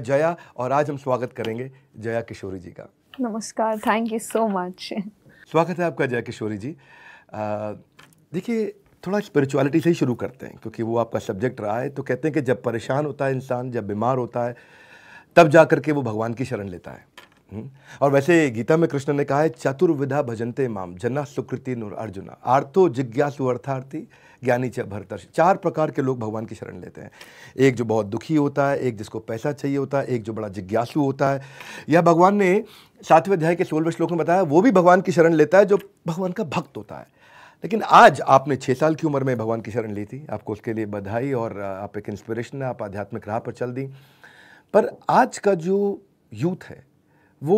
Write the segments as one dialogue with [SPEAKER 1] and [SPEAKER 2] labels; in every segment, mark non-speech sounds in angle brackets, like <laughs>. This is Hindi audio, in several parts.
[SPEAKER 1] जया और आज हम स्वागत करेंगे जया किशोरी जी का
[SPEAKER 2] नमस्कार थैंक यू सो मच
[SPEAKER 1] स्वागत है आपका जया किशोरी जी देखिए थोड़ा स्पिरिचुअलिटी से ही शुरू करते हैं क्योंकि वो आपका सब्जेक्ट रहा है तो कहते हैं कि जब परेशान होता है इंसान जब बीमार होता है तब जा कर के वो भगवान की शरण लेता है हम्म। और वैसे गीता में कृष्ण ने कहा है चतुर्विधा भजनते माम जना सुकृति नुर अर्जुना आर्थो जिज्ञासु अर्थार्थी ज्ञानी च भरतर्ष चार प्रकार के लोग भगवान की शरण लेते हैं एक जो बहुत दुखी होता है एक जिसको पैसा चाहिए होता है एक जो बड़ा जिज्ञासु होता है या भगवान ने सातवें अध्याय के सोलहवें श्लोक में बताया वो भी भगवान की शरण लेता है जो भगवान का भक्त होता है लेकिन आज आपने छः साल की उम्र में भगवान की शरण ली थी आपको उसके लिए बधाई और आप एक इंस्पिरेशन आप आध्यात्मिक राह पर चल दी पर आज का जो यूथ है वो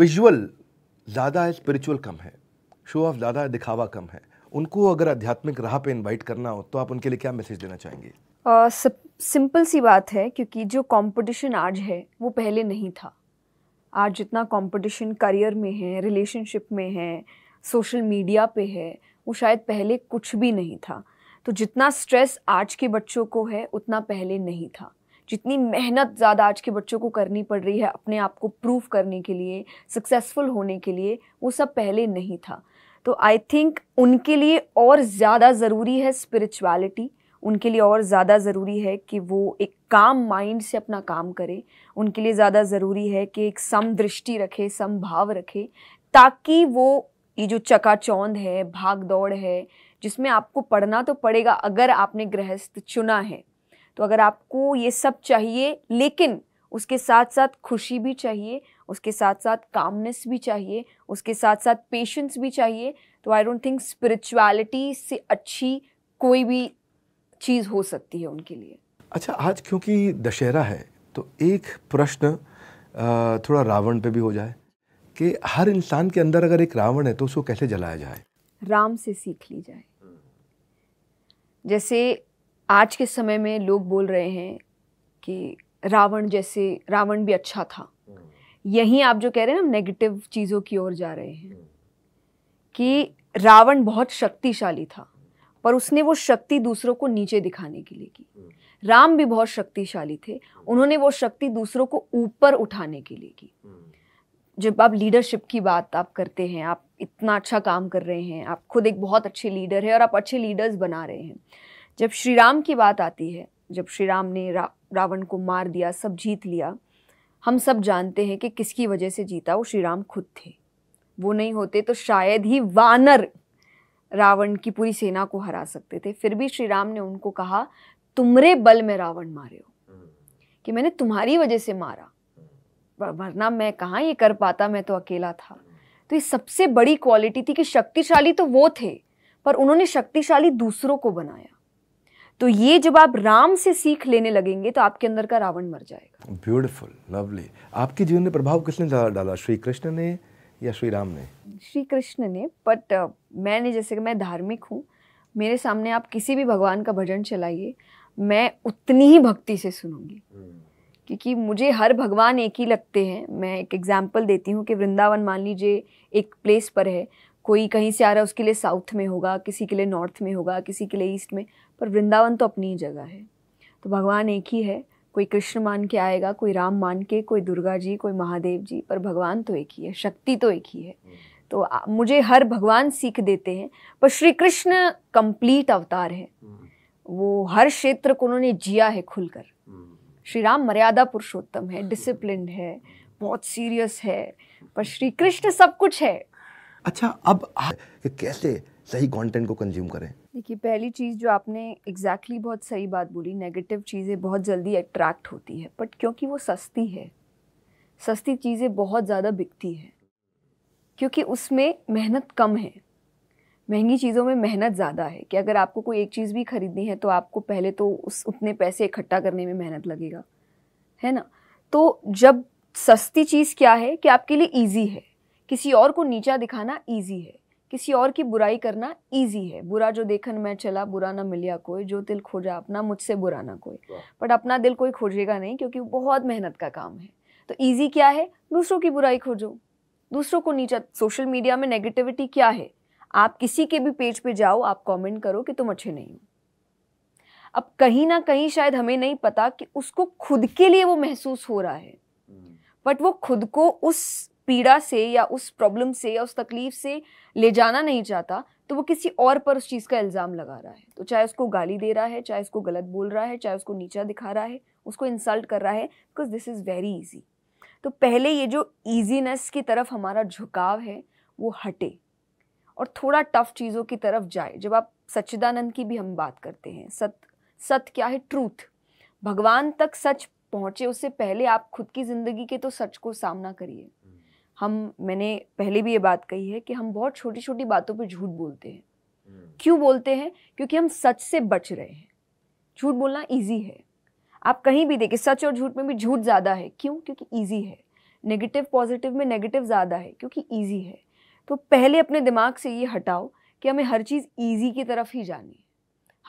[SPEAKER 1] विजुअल ज़्यादा है स्पिरिचुअल कम है शो ऑफ ज़्यादा दिखावा कम है उनको अगर आध्यात्मिक राह पे इनवाइट करना हो तो आप उनके लिए क्या मैसेज देना चाहेंगे
[SPEAKER 2] सिंपल uh, सी बात है क्योंकि जो कंपटीशन आज है वो पहले नहीं था आज जितना कंपटीशन करियर में है रिलेशनशिप में है सोशल मीडिया पे है वो शायद पहले कुछ भी नहीं था तो जितना स्ट्रेस आज के बच्चों को है उतना पहले नहीं था जितनी मेहनत ज़्यादा आज के बच्चों को करनी पड़ रही है अपने आप को प्रूव करने के लिए सक्सेसफुल होने के लिए वो सब पहले नहीं था तो आई थिंक उनके लिए और ज़्यादा ज़रूरी है स्पिरिचुअलिटी उनके लिए और ज़्यादा ज़रूरी है कि वो एक काम माइंड से अपना काम करें उनके लिए ज़्यादा ज़रूरी है कि एक सम दृष्टि रखे समभाव रखे ताकि वो ये जो चकाचौंध है भाग दौड़ है जिसमें आपको पढ़ना तो पड़ेगा अगर आपने गृहस्थ चुना है तो अगर आपको ये सब चाहिए लेकिन उसके साथ साथ खुशी भी चाहिए उसके साथ साथ कामनेस भी चाहिए उसके साथ साथ पेशेंस भी चाहिए तो आई डोंट थिंक स्पिरिचुअलिटी से अच्छी कोई भी चीज़ हो सकती है उनके लिए
[SPEAKER 1] अच्छा आज क्योंकि दशहरा है तो एक प्रश्न थोड़ा रावण पे भी हो जाए कि हर इंसान के अंदर अगर एक रावण है तो उसको कैसे जलाया जाए
[SPEAKER 2] राम से सीख ली जाए जैसे आज के समय में लोग बोल रहे हैं कि रावण जैसे रावण भी अच्छा था हम्म। यहीं आप जो कह रहे हैं ना नेगेटिव चीज़ों की ओर जा रहे हैं हम्म। कि रावण बहुत शक्तिशाली था पर उसने वो शक्ति दूसरों को नीचे दिखाने के लिए की हम्म। राम भी बहुत शक्तिशाली थे उन्होंने वो शक्ति दूसरों को ऊपर उठाने के लिए की जब आप लीडरशिप की बात आप करते हैं आप इतना अच्छा काम कर रहे हैं आप खुद एक बहुत अच्छे लीडर है और आप अच्छे लीडर्स बना रहे हैं जब श्री राम की बात आती है जब श्री राम ने रा, रावण को मार दिया सब जीत लिया हम सब जानते हैं कि किसकी वजह से जीता वो श्री राम खुद थे वो नहीं होते तो शायद ही वानर रावण की पूरी सेना को हरा सकते थे फिर भी श्री राम ने उनको कहा तुमरे बल में रावण मारे हो कि मैंने तुम्हारी वजह से मारा वरना मैं कहाँ ये कर पाता मैं तो अकेला था तो ये सबसे बड़ी क्वालिटी थी कि शक्तिशाली तो वो थे पर उन्होंने शक्तिशाली दूसरों को बनाया तो ये जब आप राम से सीख लेने लगेंगे तो आपके अंदर का रावण मर जाएगा
[SPEAKER 1] ब्यूटिफुल लवली आपके जीवन में प्रभाव किसने ज्यादा डाला श्री कृष्ण ने या श्री राम ने
[SPEAKER 2] श्री कृष्ण ने बट uh, मैंने जैसे कि मैं धार्मिक हूँ मेरे सामने आप किसी भी भगवान का भजन चलाइए मैं उतनी ही भक्ति से सुनूंगी क्योंकि मुझे हर भगवान एक ही लगते हैं मैं एक एग्जाम्पल देती हूँ कि वृंदावन मान लीजिए एक प्लेस पर है कोई कहीं से आ रहा है उसके लिए साउथ में होगा किसी के लिए नॉर्थ में होगा किसी के लिए ईस्ट में पर वृंदावन तो अपनी ही जगह है तो भगवान एक ही है कोई कृष्ण मान के आएगा कोई राम मान के कोई दुर्गा जी कोई महादेव जी पर भगवान तो एक ही है शक्ति तो एक ही है तो मुझे हर भगवान सीख देते हैं पर श्री कृष्ण कंप्लीट अवतार है वो हर क्षेत्र को उन्होंने जिया है खुलकर श्री राम मर्यादा पुरुषोत्तम है डिसिप्लिन है बहुत सीरियस है पर श्री कृष्ण सब कुछ है
[SPEAKER 1] अच्छा अब कैसे सही कंटेंट को कंज्यूम करें
[SPEAKER 2] देखिए पहली चीज़ जो आपने एग्जैक्टली exactly बहुत सही बात बोली नेगेटिव चीज़ें बहुत जल्दी अट्रैक्ट होती है बट क्योंकि वो सस्ती है सस्ती चीज़ें बहुत ज़्यादा बिकती हैं क्योंकि उसमें मेहनत कम है महंगी चीज़ों में मेहनत ज़्यादा है कि अगर आपको कोई एक चीज़ भी ख़रीदनी है तो आपको पहले तो उस उतने पैसे इकट्ठा करने में मेहनत लगेगा है ना तो जब सस्ती चीज़ क्या है कि आपके लिए ईजी है किसी और को नीचा दिखाना ईजी है किसी और की बुराई करना इजी है बुरा जो देखन मैं चला बुरा ना मिलिया कोई जो दिल खोजा अपना मुझसे बुरा ना कोई बट अपना दिल कोई खोजेगा नहीं क्योंकि बहुत मेहनत का काम है तो इजी क्या है दूसरों की बुराई खोजो दूसरों को नीचा सोशल मीडिया में नेगेटिविटी क्या है आप किसी के भी पेज पे जाओ आप कमेंट करो कि तुम अच्छे नहीं हो अब कहीं ना कहीं शायद हमें नहीं पता कि उसको खुद के लिए वो महसूस हो रहा है बट हम्म। वो खुद को उस पीड़ा से या उस प्रॉब्लम से या उस तकलीफ से ले जाना नहीं चाहता तो वो किसी और पर उस चीज़ का इल्ज़ाम लगा रहा है तो चाहे उसको गाली दे रहा है चाहे उसको गलत बोल रहा है चाहे उसको नीचा दिखा रहा है उसको इंसल्ट कर रहा है because this is very easy तो पहले ये जो ईजीनेस की तरफ हमारा झुकाव है वो हटे और थोड़ा टफ चीज़ों की तरफ जाए जब आप सच्चिदानंद की भी हम बात करते हैं सत सत क्या है ट्रूथ भगवान तक सच पहुँचे उससे पहले आप खुद की ज़िंदगी के तो सच को सामना करिए हम मैंने पहले भी ये बात कही है कि हम बहुत छोटी छोटी बातों पर झूठ बोलते हैं हम्म। क्यों बोलते हैं क्योंकि हम सच से बच रहे हैं झूठ बोलना ईजी है आप कहीं भी देखें सच और झूठ में भी झूठ ज़्यादा है क्यों क्योंकि ईजी है नेगेटिव पॉजिटिव में नेगेटिव ज़्यादा है क्योंकि ईजी है तो पहले अपने दिमाग से ये हटाओ कि हमें हर चीज़ ईजी की तरफ ही जानी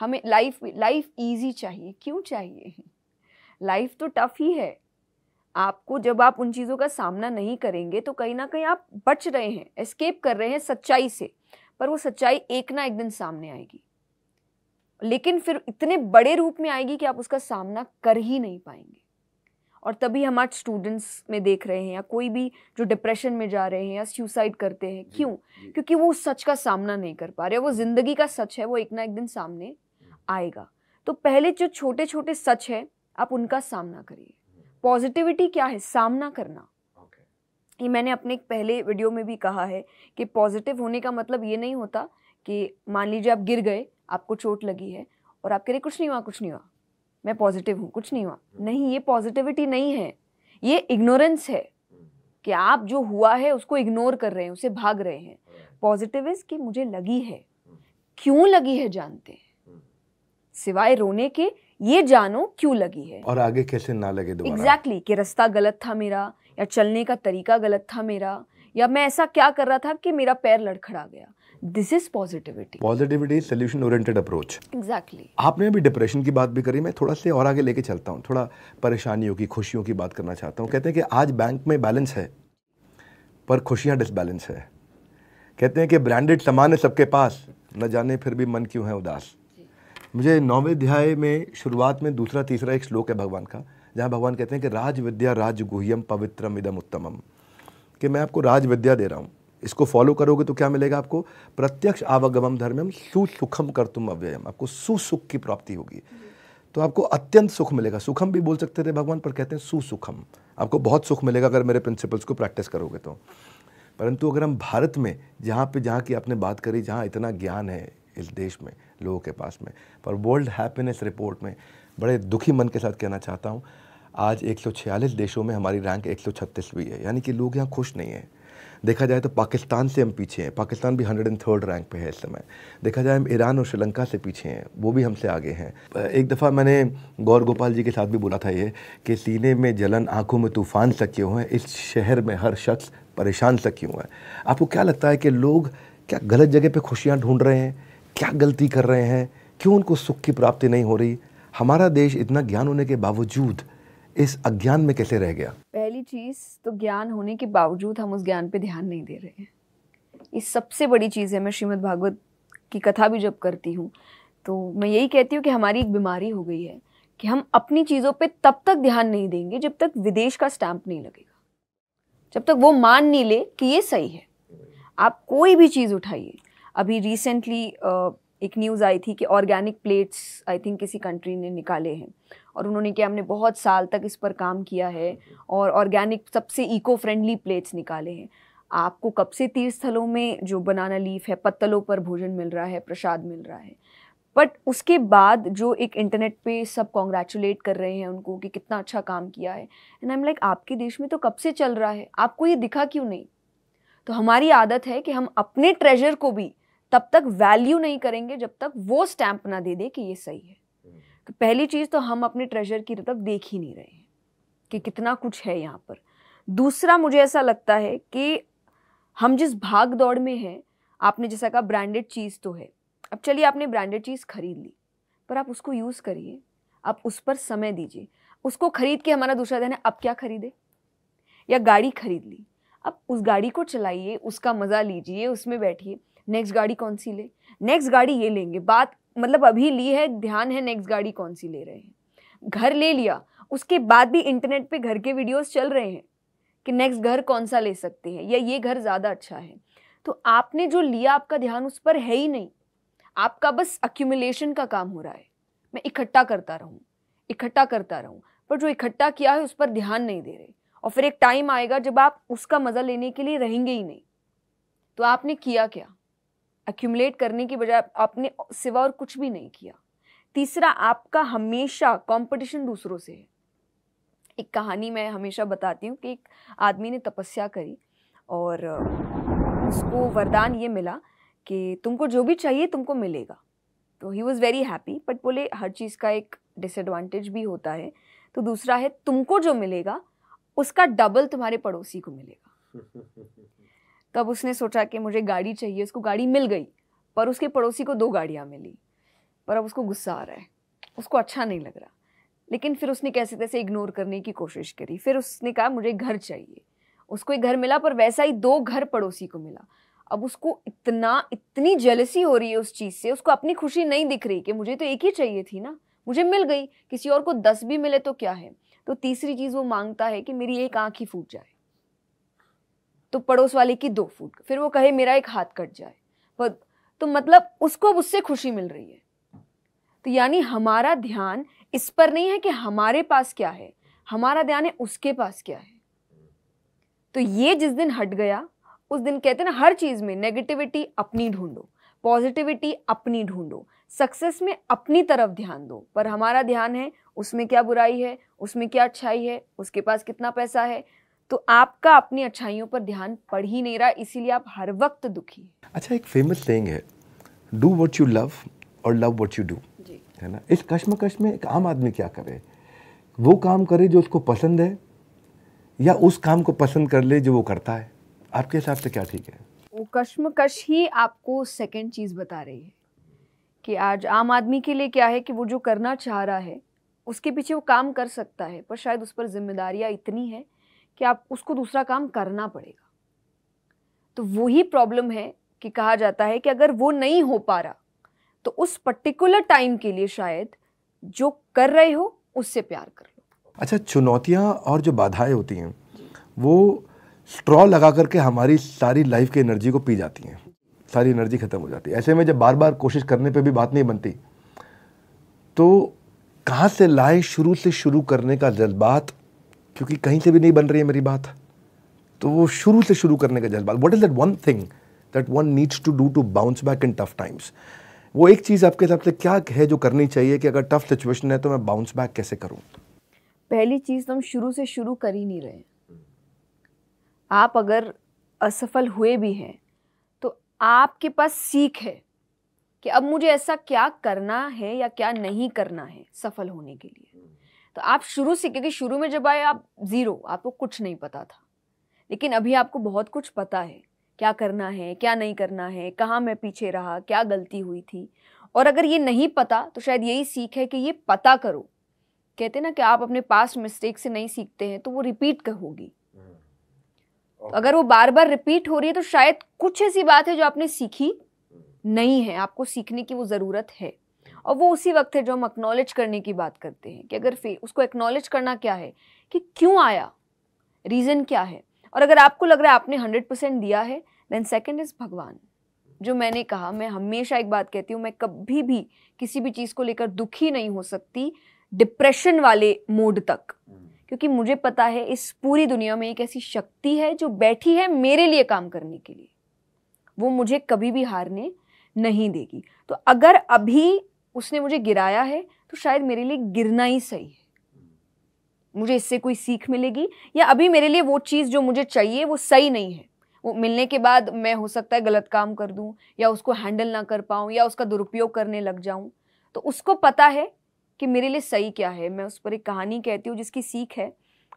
[SPEAKER 2] हमें लाइफ लाइफ ईजी चाहिए क्यों चाहिए लाइफ <laughs> तो टफ ही है आपको जब आप उन चीज़ों का सामना नहीं करेंगे तो कहीं ना कहीं आप बच रहे हैं एस्केप कर रहे हैं सच्चाई से पर वो सच्चाई एक ना एक दिन सामने आएगी लेकिन फिर इतने बड़े रूप में आएगी कि आप उसका सामना कर ही नहीं पाएंगे और तभी हम आज स्टूडेंट्स में देख रहे हैं या कोई भी जो डिप्रेशन में जा रहे हैं या सुसाइड करते हैं क्यों क्योंकि वो उस सच का सामना नहीं कर पा रहे वो ज़िंदगी का सच है वो एक ना एक दिन सामने हम्म। आएगा तो पहले जो छोटे छोटे सच है आप उनका सामना करिए पॉजिटिविटी क्या है सामना करना ये मैंने अपने पहले वीडियो में भी कहा है कि पॉजिटिव होने का मतलब ये नहीं होता कि मान लीजिए आप गिर गए आपको चोट लगी है और आप कह रहे कुछ नहीं हुआ कुछ नहीं हुआ मैं पॉजिटिव हूँ कुछ नहीं हुआ hmm. नहीं ये पॉजिटिविटी नहीं है ये इग्नोरेंस है hmm. कि आप जो हुआ है उसको इग्नोर कर रहे हैं उसे भाग रहे हैं पॉजिटिव इज कि मुझे लगी है hmm. क्यों लगी है जानते हैं सिवाय रोने के ये जानो क्यों लगी है
[SPEAKER 1] और आगे कैसे ना लगे दो एग्जैक्टली
[SPEAKER 2] exactly, कि रास्ता गलत था मेरा या चलने का तरीका गलत था मेरा या मैं ऐसा क्या कर रहा था कि मेरा पैर लड़खड़ा गया this is positivity
[SPEAKER 1] positivity solution oriented approach exactly आपने अभी डिप्रेशन की बात भी करी मैं थोड़ा से और आगे लेके चलता हूँ थोड़ा परेशानियों की खुशियों की बात करना चाहता हूँ कहते हैं कि आज बैंक में बैलेंस है पर खुशियाँ डिसबैलेंस है कहते हैं कि ब्रांडेड सामान है सबके पास न जाने फिर भी मन क्यों है उदास मुझे नौवें अध्याय में शुरुआत में दूसरा तीसरा एक श्लोक है भगवान का जहाँ भगवान कहते हैं कि राज विद्या राज गुह्यम पवित्रम इदम उत्तमम कि मैं आपको राज विद्या दे रहा हूँ इसको फॉलो करोगे तो क्या मिलेगा आपको प्रत्यक्ष आवागमन धर्मम सुसुखम कर तुम अव्ययम आपको सुसुख की प्राप्ति होगी तो आपको अत्यंत सुख मिलेगा सुखम भी बोल सकते थे भगवान पर कहते हैं सुसुखम आपको बहुत सुख मिलेगा अगर मेरे प्रिंसिपल्स को प्रैक्टिस करोगे तो परंतु अगर हम भारत में जहाँ पे जहाँ की आपने बात करी जहाँ इतना ज्ञान है इस देश में लोगों के पास में पर वर्ल्ड हैप्पीनेस रिपोर्ट में बड़े दुखी मन के साथ कहना चाहता हूँ आज एक देशों में हमारी रैंक एक 136वीं है यानी कि लोग यहाँ खुश नहीं हैं देखा जाए तो पाकिस्तान से हम पीछे हैं पाकिस्तान भी हंड्रेड एंड थर्ड रैंक पे है इस समय देखा जाए हम ईरान और श्रीलंका से पीछे हैं वो भी हमसे आगे हैं एक दफ़ा मैंने गौर गोपाल जी के साथ भी बोला था ये कि सीने में जलन आंखों में तूफान सा क्यों है इस शहर में हर शख्स परेशान सा क्यों है आपको क्या लगता है कि लोग क्या गलत जगह पर खुशियाँ ढूंढ रहे हैं क्या गलती कर रहे हैं क्यों उनको सुख की प्राप्ति नहीं हो रही हमारा देश इतना ज्ञान होने के बावजूद इस अज्ञान में कैसे रह गया
[SPEAKER 2] पहली चीज़ तो ज्ञान होने के बावजूद हम उस ज्ञान पे ध्यान नहीं दे रहे हैं इस सबसे बड़ी चीज़ है मैं श्रीमद् भागवत की कथा भी जब करती हूँ तो मैं यही कहती हूँ कि हमारी एक बीमारी हो गई है कि हम अपनी चीज़ों पे तब तक ध्यान नहीं देंगे जब तक विदेश का स्टैंप नहीं लगेगा जब तक वो मान नहीं ले कि ये सही है आप कोई भी चीज़ उठाइए अभी रिसेंटली एक न्यूज़ आई थी कि ऑर्गेनिक प्लेट्स आई थिंक किसी कंट्री ने निकाले हैं और उन्होंने क्या हमने बहुत साल तक इस पर काम किया है और ऑर्गेनिक सबसे इको फ्रेंडली प्लेट्स निकाले हैं आपको कब से तीर्थ स्थलों में जो बनाना लीफ है पत्तलों पर भोजन मिल रहा है प्रसाद मिल रहा है बट उसके बाद जो एक इंटरनेट पे सब कॉन्ग्रेचुलेट कर रहे हैं उनको कि कितना अच्छा काम किया है एंड आई एम लाइक आपके देश में तो कब से चल रहा है आपको ये दिखा क्यों नहीं तो हमारी आदत है कि हम अपने ट्रेजर को भी तब तक वैल्यू नहीं करेंगे जब तक वो स्टैंप ना दे दे कि ये सही है हम्म। पहली चीज़ तो हम अपने ट्रेजर की तरफ देख ही नहीं रहे हैं कि कितना कुछ है यहाँ पर दूसरा मुझे ऐसा लगता है कि हम जिस भाग दौड़ में हैं आपने जैसा कहा ब्रांडेड चीज़ तो है अब चलिए आपने ब्रांडेड चीज़ खरीद ली पर आप उसको यूज़ करिए आप उस पर समय दीजिए उसको खरीद के हमारा दूसरा दिन है अब क्या खरीदे या गाड़ी खरीद ली अब उस गाड़ी को चलाइए उसका मज़ा लीजिए उसमें बैठिए नेक्स्ट गाड़ी कौन सी ले नेक्स्ट गाड़ी ये लेंगे बात मतलब अभी ली है ध्यान है नेक्स्ट गाड़ी कौन सी ले रहे हैं घर ले लिया उसके बाद भी इंटरनेट पे घर के वीडियोस चल रहे हैं कि नेक्स्ट घर कौन सा ले सकते हैं या ये घर ज़्यादा अच्छा है तो आपने जो लिया आपका ध्यान उस पर है ही नहीं आपका बस अक्यूमुलेशन का काम हो रहा है मैं इकट्ठा करता रहूँ इकट्ठा करता रहूँ पर जो इकट्ठा किया है उस पर ध्यान नहीं दे रहे और फिर एक टाइम आएगा जब आप उसका मज़ा लेने के लिए रहेंगे ही नहीं तो आपने किया क्या एक्यूमलेट करने की बजाय आपने सिवा और कुछ भी नहीं किया तीसरा आपका हमेशा कंपटीशन दूसरों से है एक कहानी मैं हमेशा बताती हूँ कि एक आदमी ने तपस्या करी और उसको वरदान ये मिला कि तुमको जो भी चाहिए तुमको मिलेगा तो he was very happy but बोले हर चीज़ का एक डिसएडवांटेज भी होता है तो दूसरा है तुमको जो मिलेगा उसका डबल तुम्हारे पड़ोसी को मिलेगा <laughs> तब उसने सोचा कि मुझे गाड़ी चाहिए उसको गाड़ी मिल गई पर उसके पड़ोसी को दो गाड़ियाँ मिली पर अब उसको गुस्सा आ रहा है उसको अच्छा नहीं लग रहा लेकिन फिर उसने कैसे तैसे इग्नोर करने की कोशिश करी फिर उसने कहा मुझे घर चाहिए उसको एक घर मिला पर वैसा ही दो घर पड़ोसी को मिला अब उसको इतना इतनी जलसी हो रही है उस चीज़ से उसको अपनी खुशी नहीं दिख रही कि मुझे तो एक ही चाहिए थी ना मुझे मिल गई किसी और को दस भी मिले तो क्या है तो तीसरी चीज़ वो मांगता है कि मेरी एक आँख ही फूट जाए तो पड़ोस वाले की दो फूट फिर वो कहे मेरा एक हाथ कट जाए पर तो मतलब उसको उससे खुशी मिल रही है तो यानी हमारा ध्यान इस पर नहीं है कि हमारे पास क्या है हमारा ध्यान है उसके पास क्या है तो ये जिस दिन हट गया उस दिन कहते ना हर चीज़ में नेगेटिविटी अपनी ढूंढो पॉजिटिविटी अपनी ढूंढो सक्सेस में अपनी तरफ ध्यान दो पर हमारा ध्यान है उसमें क्या बुराई है उसमें क्या अच्छाई है उसके पास कितना पैसा है तो आपका अपनी अच्छाइयों पर ध्यान पड़ ही नहीं रहा इसीलिए आप हर वक्त दुखी
[SPEAKER 1] अच्छा एक फेमस सेइंग है डू वट यू लव और लव वॉट यू डू है ना इस कश्मकश में एक आम आदमी क्या करे वो काम करे जो उसको पसंद है या उस काम को पसंद कर ले जो वो करता है आपके हिसाब से क्या ठीक
[SPEAKER 2] है वो कश्मकश ही आपको सेकंड चीज़ बता रही है कि आज आम आदमी के लिए क्या है कि वो जो करना चाह रहा है उसके पीछे वो काम कर सकता है पर शायद उस पर जिम्मेदारियाँ इतनी है कि आप उसको दूसरा काम करना पड़ेगा तो वही प्रॉब्लम है कि कहा जाता है कि अगर वो नहीं हो पा रहा तो उस पर्टिकुलर टाइम के लिए शायद जो कर रहे हो उससे प्यार कर
[SPEAKER 1] लो अच्छा चुनौतियाँ और जो बाधाएं होती हैं वो स्ट्रॉ लगा करके हमारी सारी लाइफ की एनर्जी को पी जाती हैं सारी एनर्जी ख़त्म हो जाती है ऐसे में जब बार बार कोशिश करने पे भी बात नहीं बनती तो कहाँ से लाए शुरू से शुरू करने का जज्बात क्योंकि कहीं से भी नहीं बन रही है मेरी बात तो वो शुरू से शुरू करने का जज्बा what is that one thing that one needs to do to bounce back in tough times वो एक चीज़ आपके हिसाब से क्या है जो करनी चाहिए कि अगर टफ सिचुएशन है तो मैं बाउंस बैक कैसे करूँ
[SPEAKER 2] पहली चीज़ तो हम शुरू से शुरू कर ही नहीं रहे आप अगर असफल हुए भी हैं तो आपके पास सीख है कि अब मुझे ऐसा क्या करना है या क्या नहीं करना है सफल होने के लिए तो आप शुरू से क्योंकि शुरू में जब आए आप ज़ीरो आपको कुछ नहीं पता था लेकिन अभी आपको बहुत कुछ पता है क्या करना है क्या नहीं करना है कहाँ मैं पीछे रहा क्या गलती हुई थी और अगर ये नहीं पता तो शायद यही सीख है कि ये पता करो कहते ना कि आप अपने पास्ट मिस्टेक से नहीं सीखते हैं तो वो रिपीट कर होगी तो अगर वो बार बार रिपीट हो रही है तो शायद कुछ ऐसी बात है जो आपने सीखी हम्म। नहीं है आपको सीखने की वो ज़रूरत है और वो उसी वक्त है जो हम एक्नॉलेज करने की बात करते हैं कि अगर फे उसको एक्नॉलेज करना क्या है कि क्यों आया रीज़न क्या है और अगर आपको लग रहा है आपने हंड्रेड परसेंट दिया है देन सेकेंड इज़ भगवान जो मैंने कहा मैं हमेशा एक बात कहती हूँ मैं कभी भी किसी भी चीज़ को लेकर दुखी नहीं हो सकती डिप्रेशन वाले मोड तक क्योंकि मुझे पता है इस पूरी दुनिया में एक ऐसी शक्ति है जो बैठी है मेरे लिए काम करने के लिए वो मुझे कभी भी हारने नहीं देगी तो अगर अभी उसने मुझे गिराया है तो शायद मेरे लिए गिरना ही सही है मुझे इससे कोई सीख मिलेगी या अभी मेरे लिए वो चीज़ जो मुझे चाहिए वो सही नहीं है वो मिलने के बाद मैं हो सकता है गलत काम कर दूं या उसको हैंडल ना कर पाऊं या उसका दुरुपयोग करने लग जाऊं तो उसको पता है कि मेरे लिए सही क्या है मैं उस पर एक कहानी कहती हूँ जिसकी सीख है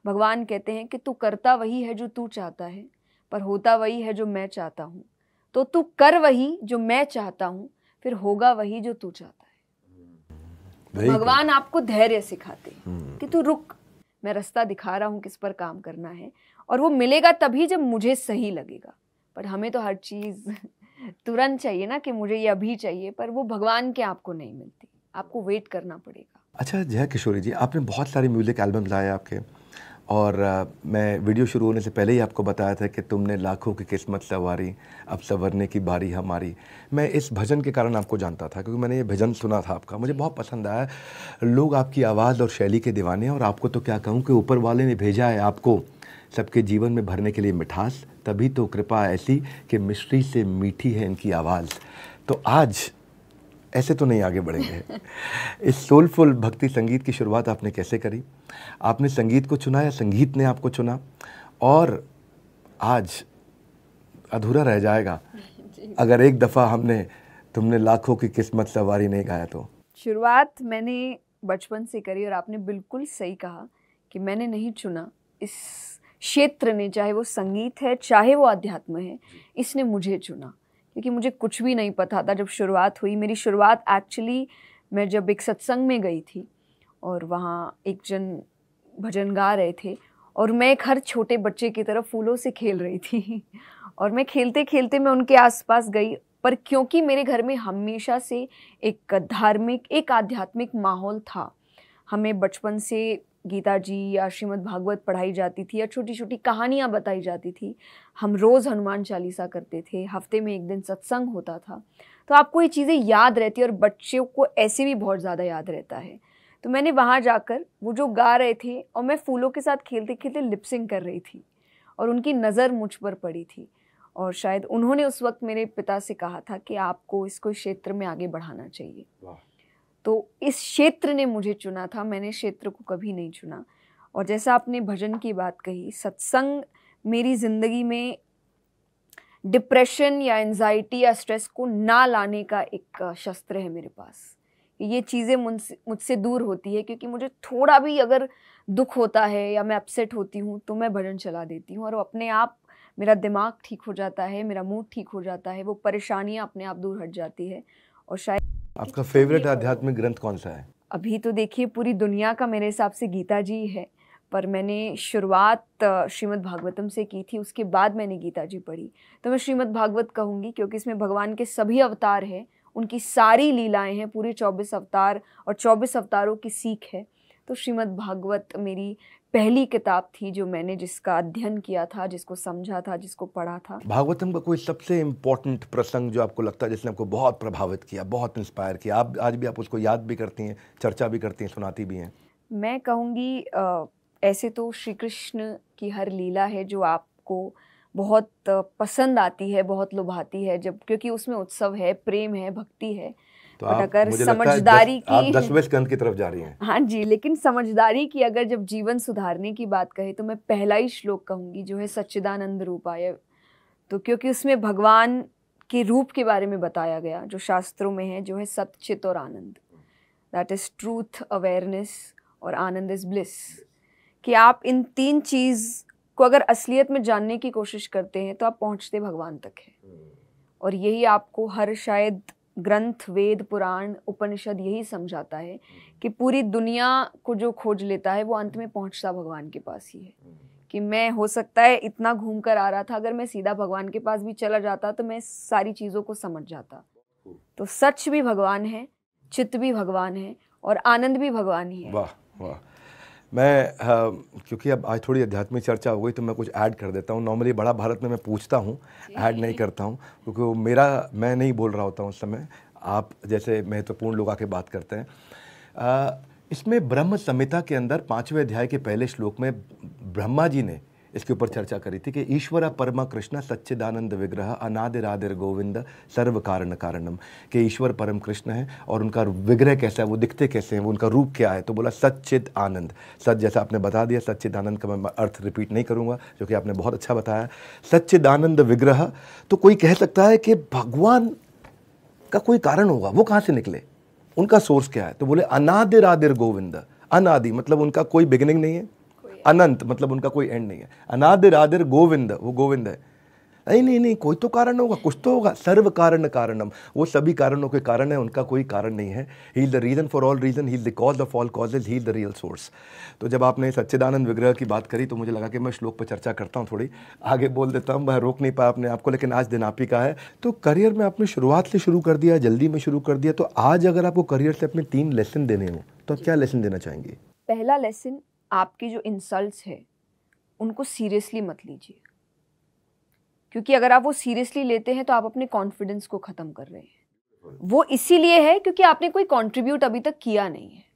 [SPEAKER 2] भगवान कहते हैं कि तू करता वही है जो तू चाहता है पर होता वही है जो मैं चाहता हूँ तो तू कर वही जो मैं चाहता हूँ फिर होगा वही जो तू चाहता भगवान आपको धैर्य सिखाते कि तू रुक मैं रास्ता दिखा रहा हूँ किस पर काम करना है और वो मिलेगा तभी जब मुझे सही लगेगा पर हमें तो हर चीज़ <laughs> तुरंत चाहिए ना कि मुझे ये अभी चाहिए पर वो भगवान के आपको नहीं मिलती आपको वेट करना पड़ेगा
[SPEAKER 1] अच्छा जय किशोरी जी आपने बहुत सारे म्यूजिक एल्बम लाए आपके और मैं वीडियो शुरू होने से पहले ही आपको बताया था कि तुमने लाखों की किस्मत संवारी अब संवरने की बारी हमारी मैं इस भजन के कारण आपको जानता था क्योंकि मैंने ये भजन सुना था आपका मुझे बहुत पसंद आया लोग आपकी आवाज़ और शैली के दीवाने हैं और आपको तो क्या कहूँ कि ऊपर वाले ने भेजा है आपको सबके जीवन में भरने के लिए मिठास तभी तो कृपा ऐसी कि मिश्री से मीठी है इनकी आवाज़ तो आज ऐसे तो नहीं आगे बढ़ेंगे इस सोलफुल भक्ति संगीत की शुरुआत आपने कैसे करी आपने संगीत को चुना या संगीत ने आपको चुना और आज अधूरा रह जाएगा अगर एक दफ़ा हमने तुमने लाखों की किस्मत सवारी नहीं गाया तो
[SPEAKER 2] शुरुआत मैंने बचपन से करी और आपने बिल्कुल सही कहा कि मैंने नहीं चुना इस क्षेत्र ने चाहे वो संगीत है चाहे वो अध्यात्म है इसने मुझे चुना क्योंकि मुझे कुछ भी नहीं पता था जब शुरुआत हुई मेरी शुरुआत एक्चुअली मैं जब एक सत्संग में गई थी और वहाँ एक जन भजन गा रहे थे और मैं एक हर छोटे बच्चे की तरह फूलों से खेल रही थी <laughs> और मैं खेलते खेलते मैं उनके आसपास गई पर क्योंकि मेरे घर में हमेशा से एक धार्मिक एक आध्यात्मिक माहौल था हमें बचपन से गीता जी या श्रीमद् भागवत पढ़ाई जाती थी या छोटी छोटी कहानियाँ बताई जाती थी हम रोज़ हनुमान चालीसा करते थे हफ्ते में एक दिन सत्संग होता था तो आपको ये चीज़ें याद रहती है और बच्चों को ऐसे भी बहुत ज़्यादा याद रहता है तो मैंने वहाँ जाकर वो जो गा रहे थे और मैं फूलों के साथ खेलते खेलते लिपसिंग कर रही थी और उनकी नज़र मुझ पर पड़ी थी और शायद उन्होंने उस वक्त मेरे पिता से कहा था कि आपको इसको क्षेत्र में आगे बढ़ाना चाहिए तो इस क्षेत्र ने मुझे चुना था मैंने क्षेत्र को कभी नहीं चुना और जैसा आपने भजन की बात कही सत्संग मेरी ज़िंदगी में डिप्रेशन या एनजाइटी या स्ट्रेस को ना लाने का एक शस्त्र है मेरे पास ये चीज़ें मुझसे मुझसे दूर होती है क्योंकि मुझे थोड़ा भी अगर दुख होता है या मैं अपसेट होती हूँ तो मैं भजन चला देती हूँ और अपने आप मेरा दिमाग ठीक हो जाता है मेरा मूड ठीक हो जाता है वो परेशानियाँ अपने आप दूर हट जाती है और शायद
[SPEAKER 1] आपका फेवरेट आध्यात्मिक ग्रंथ कौन सा है
[SPEAKER 2] अभी तो देखिए पूरी दुनिया का मेरे हिसाब से गीता जी है पर मैंने शुरुआत श्रीमद् भागवतम से की थी उसके बाद मैंने गीता जी पढ़ी तो मैं श्रीमद् भागवत कहूँगी क्योंकि इसमें भगवान के सभी अवतार हैं उनकी सारी लीलाएं हैं पूरे चौबीस अवतार और चौबीस अवतारों की सीख है तो श्रीमद् भागवत मेरी पहली किताब थी जो मैंने जिसका अध्ययन किया था जिसको समझा था जिसको पढ़ा था
[SPEAKER 1] भागवतम का कोई सबसे इम्पोर्टेंट प्रसंग जो आपको लगता है जिसने आपको बहुत प्रभावित किया बहुत इंस्पायर किया आप आज भी आप उसको याद भी करती हैं चर्चा भी करती हैं सुनाती भी हैं
[SPEAKER 2] मैं कहूँगी ऐसे तो श्री कृष्ण की हर लीला है जो आपको बहुत पसंद आती है बहुत लुभाती है जब क्योंकि उसमें उत्सव है प्रेम है भक्ति है तो आप, अगर समझदारी दस, की आप दसवें
[SPEAKER 1] स्कंद की तरफ जा रही हैं
[SPEAKER 2] हाँ जी लेकिन समझदारी की अगर जब जीवन सुधारने की बात कहे तो मैं पहला ही श्लोक कहूंगी जो है सच्चिदानंद रूपाय तो क्योंकि उसमें भगवान के रूप के बारे में बताया गया जो शास्त्रों में है जो है सत्चित और आनंद दैट इज़ ट्रूथ अवेयरनेस और आनंद इज़ ब्लिस कि आप इन तीन चीज़ को अगर असलियत में जानने की कोशिश करते हैं तो आप पहुंचते भगवान तक है और यही आपको हर शायद ग्रंथ वेद पुराण उपनिषद यही समझाता है कि पूरी दुनिया को जो खोज लेता है वो अंत में पहुंचता भगवान के पास ही है कि मैं हो सकता है इतना घूम कर आ रहा था अगर मैं सीधा भगवान के पास भी चला जाता तो मैं सारी चीज़ों को समझ जाता तो सच भी भगवान है चित्त भी भगवान है और आनंद भी भगवान ही है वाह वाह
[SPEAKER 1] मैं हाँ, क्योंकि अब आज थोड़ी आध्यात्मिक चर्चा हो गई तो मैं कुछ ऐड कर देता हूँ नॉर्मली बड़ा भारत में मैं पूछता हूँ ऐड नहीं करता हूँ क्योंकि वो मेरा मैं नहीं बोल रहा होता हूँ उस समय आप जैसे महत्वपूर्ण लोग आके बात करते हैं आ, इसमें ब्रह्म संहिता के अंदर पाँचवें अध्याय के पहले श्लोक में ब्रह्मा जी ने इसके ऊपर चर्चा करी थी कि ईश्वर परमा कृष्ण सच्चिदानंद विग्रह अनादिरादिर गोविंद सर्व कारण कारणम कि ईश्वर परम कृष्ण है और उनका विग्रह कैसा है वो दिखते कैसे हैं वो उनका रूप क्या है तो बोला सच्चिद आनंद सच जैसा आपने बता दिया सच्चिद आनंद का मैं अर्थ रिपीट नहीं करूँगा जो कि आपने बहुत अच्छा बताया सच्चिद आनंद विग्रह तो कोई कह सकता है कि भगवान का कोई कारण होगा वो कहाँ से निकले उनका सोर्स क्या है तो बोले आदिर गोविंद अनादि मतलब उनका कोई बिगिनिंग नहीं है अनंत मतलब उनका कोई एंड नहीं है अनादिर आदिर गोविंद वो गोविंद है नहीं नहीं नहीं कोई तो कारण होगा कुछ तो होगा सर्व कारण कारणम वो सभी कारणों के कारण है उनका कोई कारण नहीं है he is the reason for all reason he is the cause of all causes he is the real source तो जब आपने सच्चिदानंद विग्रह की बात करी तो मुझे लगा कि मैं श्लोक पर चर्चा करता हूँ थोड़ी आगे बोल देता हूँ मैं रोक नहीं पाया अपने आपको लेकिन आज दिन आप ही का है तो करियर में आपने शुरुआत से शुरू कर दिया जल्दी में शुरू कर दिया तो आज अगर आपको करियर से अपने तीन लेसन देने हों तो आप क्या लेसन देना चाहेंगे
[SPEAKER 2] पहला लेसन आपके जो इंसल्ट्स है उनको सीरियसली मत लीजिए क्योंकि अगर आप वो सीरियसली लेते हैं तो आप अपने कॉन्फिडेंस को ख़त्म कर रहे हैं वो इसीलिए है क्योंकि आपने कोई कंट्रीब्यूट अभी तक किया नहीं है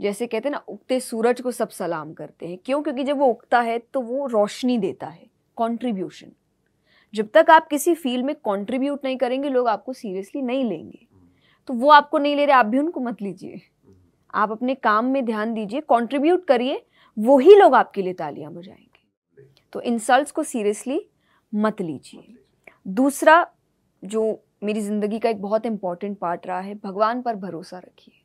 [SPEAKER 2] जैसे कहते हैं ना उगते सूरज को सब सलाम करते हैं क्यों क्योंकि जब वो उगता है तो वो रोशनी देता है कंट्रीब्यूशन जब तक आप किसी फील्ड में कंट्रीब्यूट नहीं करेंगे लोग आपको सीरियसली नहीं लेंगे तो वो आपको नहीं ले रहे आप भी उनको मत लीजिए आप अपने काम में ध्यान दीजिए कंट्रीब्यूट करिए वही लोग आपके लिए तालियां बजाएंगे तो इंसल्ट्स को सीरियसली मत लीजिए दूसरा जो मेरी ज़िंदगी का एक बहुत इंपॉर्टेंट पार्ट रहा है भगवान पर भरोसा रखिए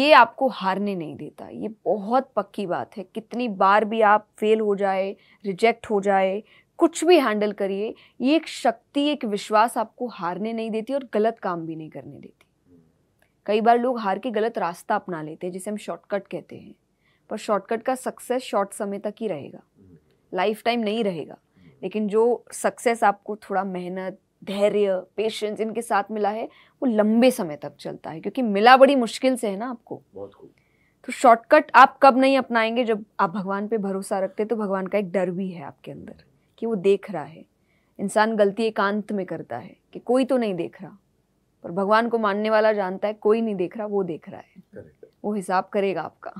[SPEAKER 2] ये आपको हारने नहीं देता ये बहुत पक्की बात है कितनी बार भी आप फेल हो जाए रिजेक्ट हो जाए कुछ भी हैंडल करिए ये एक शक्ति एक विश्वास आपको हारने नहीं देती और गलत काम भी नहीं करने देती कई बार लोग हार के गलत रास्ता अपना लेते हैं जिसे हम शॉर्टकट कहते हैं पर शॉर्टकट का सक्सेस शॉर्ट समय तक ही रहेगा लाइफ टाइम नहीं रहेगा लेकिन जो सक्सेस आपको थोड़ा मेहनत धैर्य पेशेंस इनके साथ मिला है वो लंबे समय तक चलता है क्योंकि मिला बड़ी मुश्किल से है ना आपको बहुत तो शॉर्टकट आप कब नहीं अपनाएंगे जब आप भगवान पे भरोसा रखते तो भगवान का एक डर भी है आपके अंदर कि वो देख रहा है इंसान गलती एकांत में करता है कि कोई तो नहीं देख रहा पर भगवान को मानने वाला जानता है कोई नहीं देख रहा वो देख रहा है वो हिसाब करेगा आपका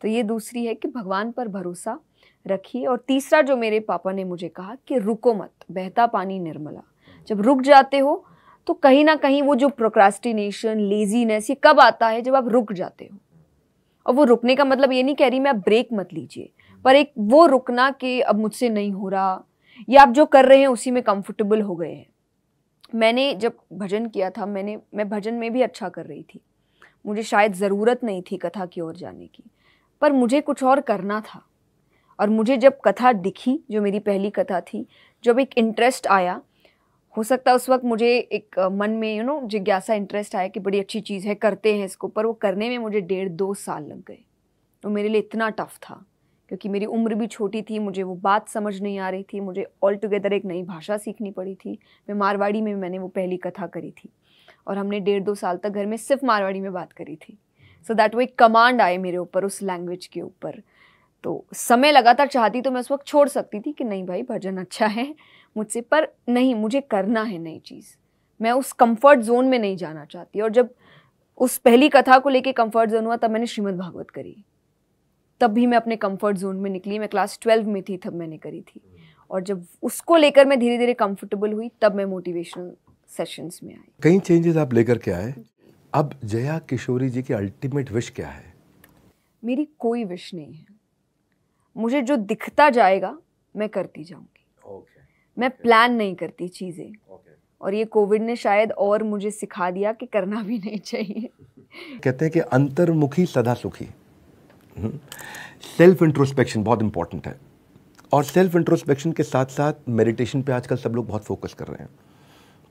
[SPEAKER 2] तो ये दूसरी है कि भगवान पर भरोसा रखिए और तीसरा जो मेरे पापा ने मुझे कहा कि रुको मत बहता पानी निर्मला जब रुक जाते हो तो कहीं ना कहीं वो जो प्रोक्रास्टिनेशन लेजीनेस ये कब आता है जब आप रुक जाते हो और वो रुकने का मतलब ये नहीं कह रही मैं आप ब्रेक मत लीजिए पर एक वो रुकना कि अब मुझसे नहीं हो रहा या आप जो कर रहे हैं उसी में कंफर्टेबल हो गए हैं मैंने जब भजन किया था मैंने मैं भजन में भी अच्छा कर रही थी मुझे शायद ज़रूरत नहीं थी कथा की ओर जाने की पर मुझे कुछ और करना था और मुझे जब कथा दिखी जो मेरी पहली कथा थी जब एक इंटरेस्ट आया हो सकता उस वक्त मुझे एक मन में यू नो जिज्ञासा इंटरेस्ट आया कि बड़ी अच्छी चीज़ है करते हैं इसको पर वो करने में मुझे डेढ़ दो साल लग गए तो मेरे लिए इतना टफ था क्योंकि मेरी उम्र भी छोटी थी मुझे वो बात समझ नहीं आ रही थी मुझे ऑल टुगेदर एक नई भाषा सीखनी पड़ी थी मैं मारवाड़ी में मैंने वो पहली कथा करी थी और हमने डेढ़ दो साल तक घर में सिर्फ मारवाड़ी में बात करी थी सो दैट वो एक कमांड आए मेरे ऊपर उस लैंग्वेज के ऊपर तो समय लगातार चाहती तो मैं उस वक्त छोड़ सकती थी कि नहीं भाई भजन अच्छा है मुझसे पर नहीं मुझे करना है नई चीज़ मैं उस कंफर्ट जोन में नहीं जाना चाहती और जब उस पहली कथा को लेके कंफर्ट जोन हुआ तब मैंने श्रीमद् भागवत करी तब भी मैं अपने कंफर्ट जोन में निकली मैं क्लास ट्वेल्व में थी तब मैंने करी थी और जब उसको लेकर मैं धीरे धीरे कंफर्टेबल हुई तब मैं मोटिवेशनल सेशंस में आई
[SPEAKER 1] कई चेंजेस आप लेकर के आए अब जया किशोरी जी की अल्टीमेट विश क्या है
[SPEAKER 2] मेरी कोई विश नहीं है मुझे जो दिखता जाएगा मैं करती जाऊंगी okay. मैं प्लान नहीं करती चीज़ें और ये कोविड ने शायद और मुझे सिखा दिया कि करना भी नहीं चाहिए
[SPEAKER 1] कहते हैं कि अंतर्मुखी सदा सुखी सेल्फ हम्म। इंट्रोस्पेक्शन बहुत इंपॉर्टेंट है और सेल्फ इंट्रोस्पेक्शन के साथ साथ मेडिटेशन पे आजकल सब लोग बहुत फोकस कर रहे हैं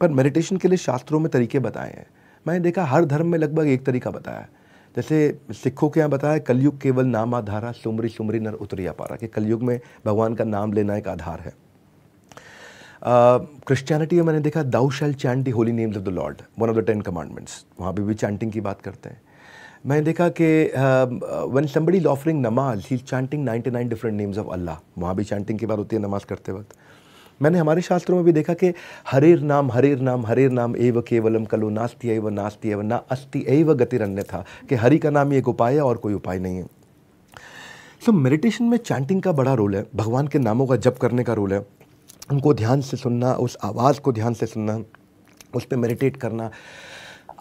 [SPEAKER 1] पर मेडिटेशन के लिए शास्त्रों में तरीके बताए हैं मैंने देखा हर धर्म में लगभग एक तरीका बताया जैसे सिखों के यहाँ बताया कलयुग केवल नाम आधारा सुमरी सुमरी नर उतरिया पारा कि कलयुग में भगवान का नाम लेना एक आधार है क्रिश्चियनिटी में मैंने देखा thou shall chant the holy names of the lord one of the ten commandments वहाँ पर भी चैंटिंग की बात करते हैं मैंने देखा कि one somebody offering namaz he chanting nine different names of Allah वहाँ भी चैंटिंग की बात होती है नमाज करते वक्त मैंने हमारे शास्त्रों में भी देखा कि हरेर नाम हरेर नाम हरेर नाम एव केवलम कलो नास्ति एव नास्ति एव ना अस्ति एव गतिरण्य था कि हरि का नाम एक उपाय है और कोई उपाय नहीं है सो so, मेडिटेशन में चैंटिंग का बड़ा रोल है भगवान के नामों का जप करने का रोल है उनको ध्यान से सुनना उस आवाज़ को ध्यान से सुनना उस पर मेडिटेट करना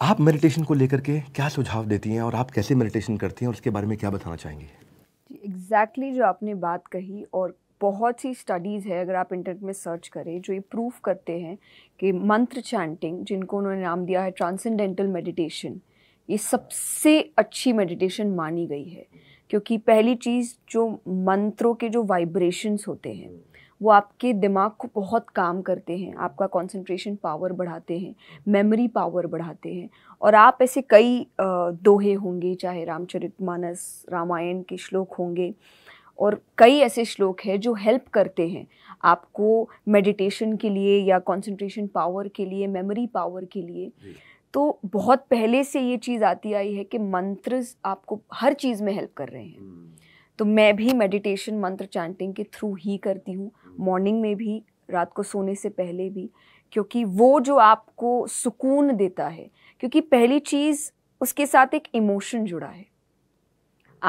[SPEAKER 1] आप मेडिटेशन को लेकर के क्या सुझाव देती हैं और आप कैसे मेडिटेशन करती हैं और उसके बारे में क्या बताना चाहेंगी
[SPEAKER 2] एग्जैक्टली exactly जो आपने बात कही और बहुत सी स्टडीज़ है अगर आप इंटरनेट में सर्च करें जो ये प्रूफ करते हैं कि मंत्र चैंटिंग जिनको उन्होंने नाम दिया है ट्रांसेंडेंटल मेडिटेशन ये सबसे अच्छी मेडिटेशन मानी गई है क्योंकि पहली चीज़ जो मंत्रों के जो वाइब्रेशंस होते हैं वो आपके दिमाग को बहुत काम करते हैं आपका कंसंट्रेशन पावर बढ़ाते हैं मेमोरी पावर बढ़ाते हैं और आप ऐसे कई दोहे होंगे चाहे रामचरितमानस रामायण के श्लोक होंगे और कई ऐसे श्लोक हैं जो हेल्प करते हैं आपको मेडिटेशन के लिए या कंसंट्रेशन पावर के लिए मेमोरी पावर के लिए तो बहुत पहले से ये चीज़ आती आई है कि मंत्र आपको हर चीज़ में हेल्प कर रहे हैं हम्म। तो मैं भी मेडिटेशन मंत्र चैंटिंग के थ्रू ही करती हूँ मॉर्निंग में भी रात को सोने से पहले भी क्योंकि वो जो आपको सुकून देता है क्योंकि पहली चीज़ उसके साथ एक इमोशन जुड़ा है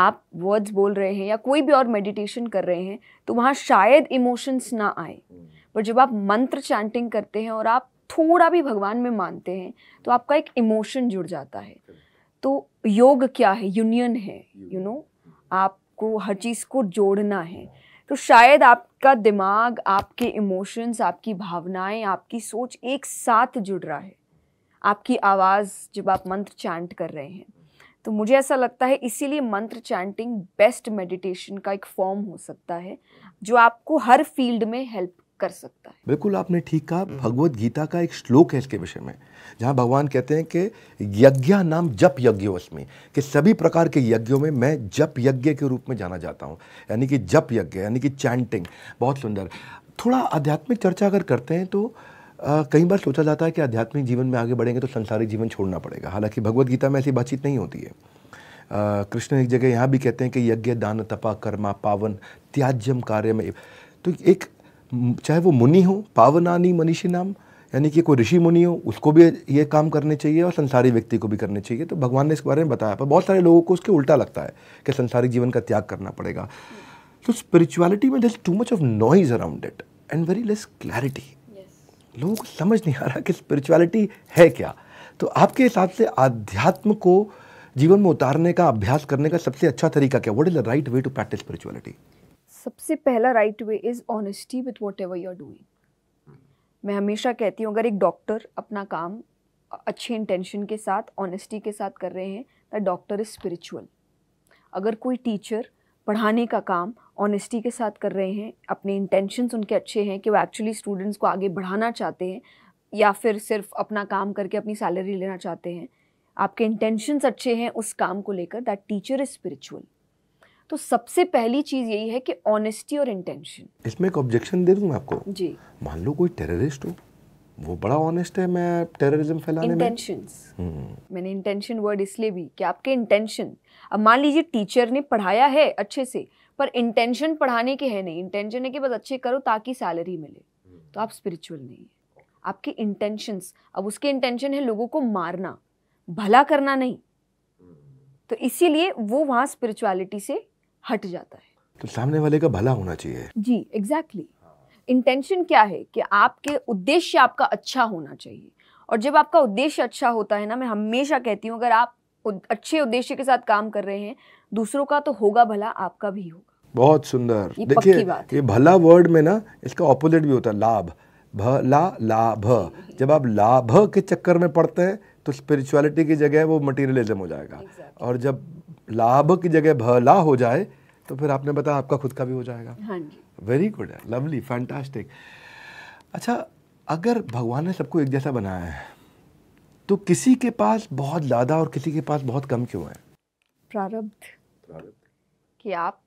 [SPEAKER 2] आप वर्ड्स बोल रहे हैं या कोई भी और मेडिटेशन कर रहे हैं तो वहाँ शायद इमोशंस ना आए पर जब आप मंत्र चैंटिंग करते हैं और आप थोड़ा भी भगवान में मानते हैं तो आपका एक इमोशन जुड़ जाता है तो योग क्या है यूनियन है यू you नो know, आपको हर चीज़ को जोड़ना है तो शायद आपका दिमाग आपके इमोशंस आपकी भावनाएं आपकी सोच एक साथ जुड़ रहा है आपकी आवाज़ जब आप मंत्र चैंट कर रहे हैं तो मुझे ऐसा लगता है इसीलिए मंत्र चैंटिंग बेस्ट मेडिटेशन का एक फॉर्म हो सकता है जो आपको हर फील्ड में हेल्प कर सकता है
[SPEAKER 1] बिल्कुल आपने ठीक कहा भगवत गीता का एक श्लोक है इसके विषय में जहाँ भगवान कहते हैं कि यज्ञ नाम जप यज्ञ उसमें कि सभी प्रकार के यज्ञों में मैं जप यज्ञ के रूप में जाना जाता हूँ यानी कि जप यज्ञ यानी कि चैंटिंग बहुत सुंदर थोड़ा आध्यात्मिक चर्चा अगर करते हैं तो कई बार सोचा जाता है कि आध्यात्मिक जीवन में आगे बढ़ेंगे तो संसारिक जीवन छोड़ना पड़ेगा हालांकि भगवत गीता में ऐसी बातचीत नहीं होती है कृष्ण एक जगह यहाँ भी कहते हैं कि यज्ञ दान तपा कर्मा पावन त्याज्यम कार्य में तो एक चाहे वो मुनि हो पावनानी मनीषी नाम यानी कि कोई ऋषि मुनि हो उसको भी ये काम करने चाहिए और संसारी व्यक्ति को भी करने चाहिए तो भगवान ने इसके बारे में बताया पर बहुत सारे लोगों को उसके उल्टा लगता है कि संसारिक जीवन का त्याग करना पड़ेगा तो स्पिरिचुअलिटी में there too much of noise around it and very less clarity लोगों को समझ नहीं आ रहा कि स्पिरिचुअलिटी है क्या तो आपके हिसाब से आध्यात्म को जीवन में उतारने का अभ्यास करने का सबसे अच्छा तरीका क्या what is the right way to practise
[SPEAKER 2] spirituality सबसे पहला right way is honesty with whatever you are doing मैं हमेशा कहती हूँ अगर एक डॉक्टर अपना काम अच्छे इंटेंशन के साथ ऑनेस्टी के साथ कर रहे हैं द डॉक्टर इज़ स्पिरिचुअल अगर कोई टीचर पढ़ाने का काम ऑनेस्टी के साथ कर रहे हैं अपने इंटेंशंस उनके अच्छे हैं कि वो एक्चुअली स्टूडेंट्स को आगे बढ़ाना चाहते हैं या फिर सिर्फ अपना काम करके अपनी सैलरी लेना चाहते हैं आपके इंटेंशंस अच्छे हैं उस काम को लेकर दैट टीचर इज़ स्पिरिचुअल तो सबसे पहली चीज़ यही है कि ऑनेस्टी और इंटेंशन
[SPEAKER 1] इसमें एक ऑब्जेक्शन दे दूँ मैं आपको जी मान लो कोई टेररिस्ट हो वो बड़ा ऑनेस्ट है मैं टेररिज्म फैलाने Intentions. में हम्म।
[SPEAKER 2] मैंने इंटेंशन वर्ड इसलिए भी कि आपके इंटेंशन अब मान लीजिए टीचर ने पढ़ाया है अच्छे से पर इंटेंशन पढ़ाने के है नहीं इंटेंशन है कि बस अच्छे करो ताकि सैलरी मिले तो आप स्पिरिचुअल नहीं है आपके इंटेंशंस अब उसके इंटेंशन है लोगों को मारना भला करना नहीं तो इसीलिए वो वहाँ स्पिरिचुअलिटी से हट जाता है
[SPEAKER 1] तो सामने वाले का भला होना चाहिए
[SPEAKER 2] जी एग्जैक्टली exactly. इंटेंशन क्या है कि आपके उद्देश्य आपका अच्छा होना चाहिए और जब आपका उद्देश्य अच्छा होता है ना मैं हमेशा कहती हूँ अगर आप अच्छे उद्देश्य के साथ काम कर रहे हैं दूसरों का तो होगा भला आपका भी होगा
[SPEAKER 1] बहुत सुंदर देखिए ये भला वर्ड में ना इसका ऑपोजिट भी होता है लाभ भला लाभ जब आप लाभ के चक्कर में पड़ते हैं तो स्पिरिचुअलिटी की जगह वो मटेरियलिज्म हो जाएगा exactly. और जब लाभ की जगह भला हो जाए तो फिर आपने बताया आपका खुद का भी हो जाएगा वेरी गुड लवली फैंटास्टिक अच्छा अगर भगवान ने सबको एक जैसा बनाया है तो किसी के पास बहुत ज़्यादा और किसी के पास बहुत कम क्यों है
[SPEAKER 2] प्रारब्ध कि आप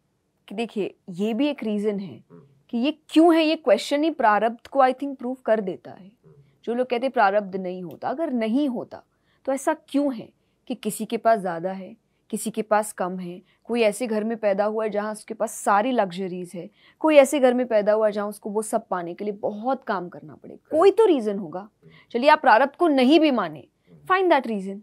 [SPEAKER 2] कि देखिए ये भी एक रीज़न है हम्म। कि ये क्यों है ये क्वेश्चन ही प्रारब्ध को आई थिंक प्रूव कर देता है हम्म। जो लोग कहते प्रारब्ध नहीं होता अगर नहीं होता तो ऐसा क्यों है कि किसी के पास ज़्यादा है किसी के पास कम है कोई ऐसे घर में पैदा हुआ है जहाँ उसके पास सारी लग्जरीज है कोई ऐसे घर में पैदा हुआ है जहाँ उसको वो सब पाने के लिए बहुत काम करना पड़ेगा कोई तो रीज़न होगा चलिए आप प्रारब्ध को नहीं भी माने फाइंड दैट रीज़न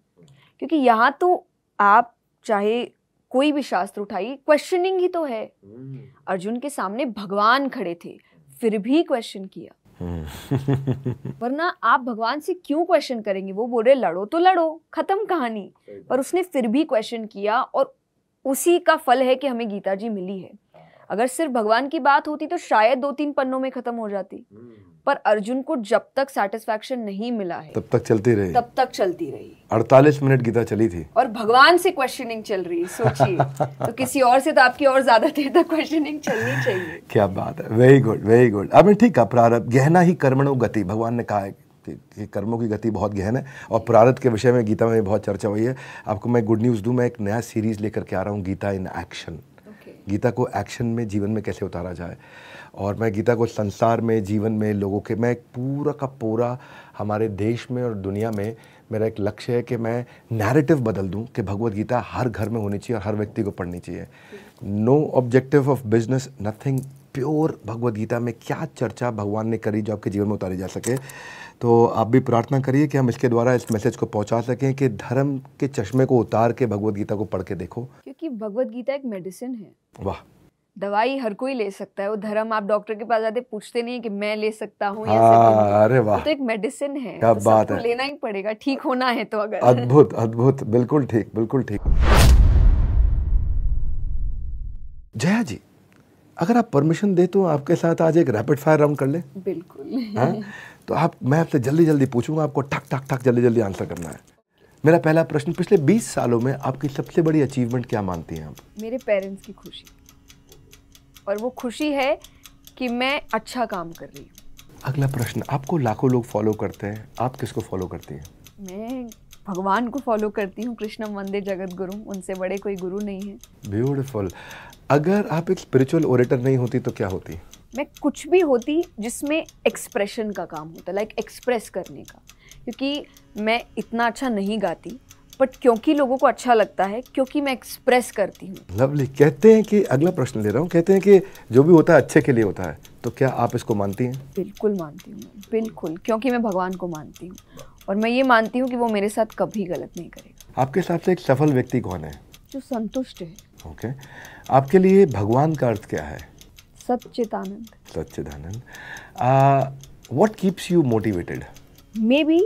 [SPEAKER 2] क्योंकि यहाँ तो आप चाहे कोई भी शास्त्र उठाइए क्वेश्चनिंग ही तो है हम्म। अर्जुन के सामने भगवान खड़े थे फिर भी क्वेश्चन किया <laughs> वरना आप भगवान से क्यों क्वेश्चन करेंगे वो बोल रहे लड़ो तो लड़ो खत्म कहानी पर उसने फिर भी क्वेश्चन किया और उसी का फल है कि हमें गीता जी मिली है अगर सिर्फ भगवान की बात होती तो शायद दो तीन पन्नों में खत्म हो जाती हम्म। पर अर्जुन को जब तक सेटिस्फेक्शन नहीं मिला है
[SPEAKER 1] तब तक चलती रही तब
[SPEAKER 2] तक चलती रही
[SPEAKER 1] अड़तालीस मिनट गीता चली थी
[SPEAKER 2] और भगवान से क्वेश्चनिंग चल रही सोचिए तो किसी और से तो आपकी और ज्यादा देर तक क्वेश्चनिंग चलनी चाहिए
[SPEAKER 1] <laughs> क्या बात है वेरी गुड वेरी गुड अब ठीक है प्रारंभ गहना ही कर्मणों गति भगवान ने कहा है कि कर्मों की गति बहुत गहन है और प्रारत के विषय में गीता में भी बहुत चर्चा हुई है आपको मैं गुड न्यूज़ दूं मैं एक नया सीरीज़ लेकर के आ रहा हूँ गीता इन एक्शन गीता को एक्शन में जीवन में कैसे उतारा जाए और मैं गीता को संसार में जीवन में लोगों के मैं पूरा का पूरा हमारे देश में और दुनिया में मेरा एक लक्ष्य है कि मैं नैरेटिव बदल दूं कि भगवत गीता हर घर में होनी चाहिए और हर व्यक्ति को पढ़नी चाहिए no objective of business nothing pure Bhagavad Gita में क्या चर्चा भगवान ने करी जो आपके जीवन में उतारी जा सके तो आप भी प्रार्थना करिए कि हम इसके द्वारा इस मैसेज को पहुंचा सकें कि धर्म के चश्मे को उतार के भगवत गीता को पढ़ के देखो
[SPEAKER 2] क्योंकि भगवत गीता एक मेडिसिन है वाह दवाई हर कोई ले सकता है वो धर्म आप डॉक्टर के पास जाते पूछते नहीं कि मैं ले सकता हूँ हाँ, अरे वाह तो, एक मेडिसिन है क्या तो बात है लेना ही पड़ेगा ठीक होना है तो अगर
[SPEAKER 1] अद्भुत अद्भुत बिल्कुल ठीक बिल्कुल ठीक जया जी अगर आप परमिशन दे तो आपके साथ आज एक रैपिड फायर राउंड कर ले
[SPEAKER 2] बिल्कुल हाँ? <laughs>
[SPEAKER 1] तो आप मैं आपसे जल्दी जल्दी पूछूंगा आपको ठक ठक ठक जल्दी जल्दी आंसर करना है मेरा पहला प्रश्न पिछले 20 सालों में आपकी सबसे बड़ी अचीवमेंट क्या मानती हैं आप
[SPEAKER 2] मेरे पेरेंट्स की खुशी और वो खुशी है कि मैं अच्छा काम कर रही हूँ
[SPEAKER 1] अगला प्रश्न आपको लाखों लोग फॉलो करते हैं आप किसको फॉलो करती हैं
[SPEAKER 2] मैं भगवान को फॉलो करती हूँ कृष्ण मंदिर जगत गुरु उनसे बड़े कोई गुरु नहीं है
[SPEAKER 1] ब्यूटिफुल अगर आप एक स्पिरिचुअल ओरेटर नहीं होती तो क्या होती
[SPEAKER 2] मैं कुछ भी होती जिसमें एक्सप्रेशन का काम होता लाइक like एक्सप्रेस करने का क्योंकि मैं इतना अच्छा नहीं गाती बट क्योंकि लोगों को अच्छा लगता है क्योंकि मैं एक्सप्रेस करती हूँ
[SPEAKER 1] लवली कहते हैं कि अगला प्रश्न ले रहा हूँ कहते हैं कि जो भी होता है अच्छे के लिए होता है तो क्या आप इसको मानती हैं
[SPEAKER 2] बिल्कुल मानती हूँ बिल्कुल क्योंकि मैं भगवान को मानती हूँ और मैं ये मानती हूँ कि वो मेरे साथ कभी गलत नहीं
[SPEAKER 1] करेगा आपके हिसाब से एक सफल व्यक्ति कौन है
[SPEAKER 2] जो संतुष्ट है
[SPEAKER 1] ओके okay. आपके लिए भगवान का अर्थ क्या है
[SPEAKER 2] Satchitanand.
[SPEAKER 1] Satchitanand. What keeps you motivated
[SPEAKER 2] maybe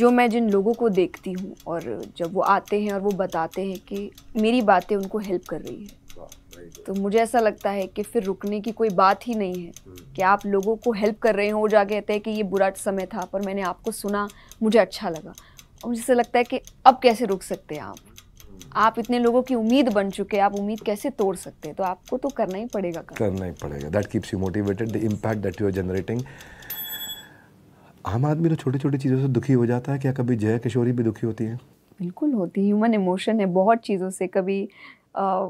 [SPEAKER 2] जो मैं जिन लोगों को देखती हूँ और जब वो आते हैं और वो बताते हैं कि मेरी बातें उनको हेल्प कर रही है तो मुझे ऐसा लगता है कि फिर रुकने की कोई बात ही नहीं है हम्म। कि आप लोगों को हेल्प कर रहे हो वो जा कहते हैं कि ये बुरा समय था पर मैंने आपको सुना मुझे अच्छा लगा और मुझे ऐसा लगता है कि अब कैसे रुक सकते हैं आप आप इतने लोगों की उम्मीद बन चुके हैं आप उम्मीद कैसे तोड़ सकते हैं तो आपको तो करना ही पड़ेगा
[SPEAKER 1] करना ही पड़ेगा that keeps you motivated the impact that you are generating आम आदमी तो छोटी छोटी चीज़ों से दुखी हो जाता है क्या कभी जया किशोरी भी दुखी होती है
[SPEAKER 2] बिल्कुल होती है ह्यूमन इमोशन है बहुत चीज़ों से कभी आ,